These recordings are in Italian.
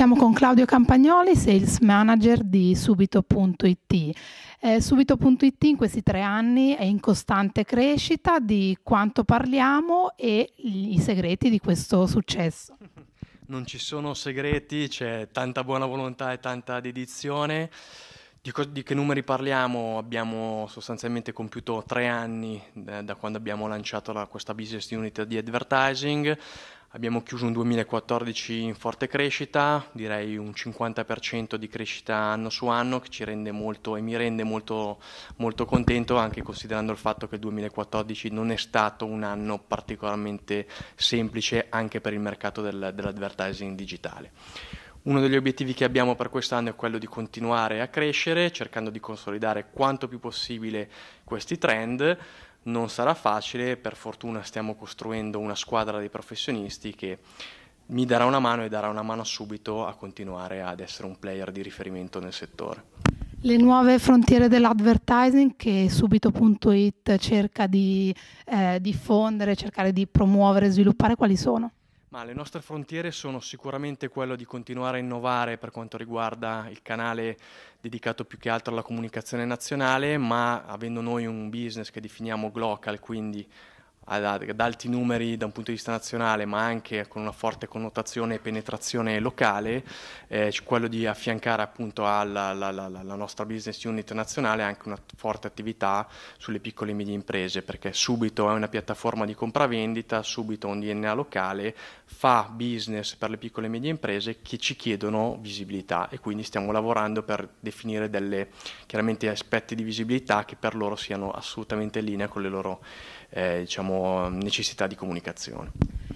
Siamo con Claudio Campagnoli, sales manager di subito.it. Eh, subito.it in questi tre anni è in costante crescita di quanto parliamo e i segreti di questo successo. Non ci sono segreti, c'è tanta buona volontà e tanta dedizione. Di, co- di, che numeri parliamo? Abbiamo sostanzialmente compiuto tre anni eh, da quando abbiamo lanciato la, questa business unit di advertising. Abbiamo chiuso un 2014 in forte crescita, direi un 50% di crescita anno su anno, che ci rende molto e mi rende molto, molto contento, anche considerando il fatto che il 2014 non è stato un anno particolarmente semplice anche per il mercato del, dell'advertising digitale. Uno degli obiettivi che abbiamo per quest'anno è quello di continuare a crescere, cercando di consolidare quanto più possibile questi trend. Non sarà facile, per fortuna stiamo costruendo una squadra di professionisti che mi darà una mano e darà una mano subito a continuare ad essere un player di riferimento nel settore. Le nuove frontiere dell'advertising che subito.it cerca di eh, diffondere, cercare di promuovere, sviluppare, quali sono? Ma le nostre frontiere sono sicuramente quello di continuare a innovare per quanto riguarda il canale dedicato più che altro alla comunicazione nazionale, ma avendo noi un business che definiamo glocal, quindi ad, ad, alti numeri da un punto di vista nazionale, ma anche con una forte connotazione e penetrazione locale, eh, quello di affiancare appunto alla, alla, alla, nostra business unit nazionale anche una forte attività sulle piccole e medie imprese, perché subito è una piattaforma di compravendita, subito un DNA locale, fa business per le piccole e medie imprese che ci chiedono visibilità e quindi stiamo lavorando per definire delle chiaramente aspetti di visibilità che per loro siano assolutamente in linea con le loro eh, diciamo, necessità di comunicazione.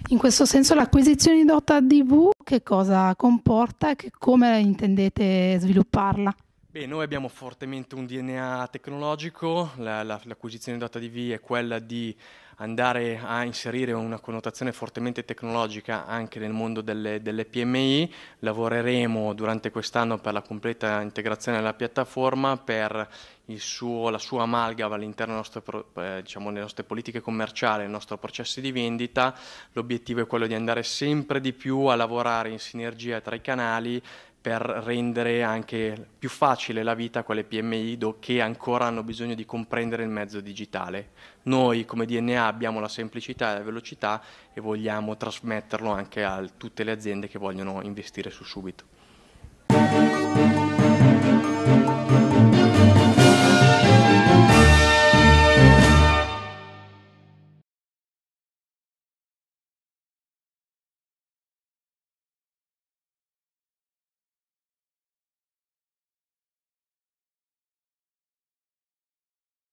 In questo senso l'acquisizione di Dota DV che cosa comporta e come intendete svilupparla? Beh, noi abbiamo fortemente un DNA tecnologico, la, la, l'acquisizione di data è quella di andare a inserire una connotazione fortemente tecnologica anche nel mondo delle, delle PMI. Lavoreremo durante quest'anno per la completa integrazione della piattaforma, per suo, la sua amalgama all'interno eh, diciamo, delle diciamo, nostre politiche commerciali, del nostro processo di vendita. L'obiettivo è quello di andare sempre di più a lavorare in sinergia tra i canali per rendere anche più facile la vita a quelle PMI che ancora hanno bisogno di comprendere il mezzo digitale. Noi come DNA abbiamo la semplicità e la velocità e vogliamo trasmetterlo anche a tutte le aziende che vogliono investire su subito.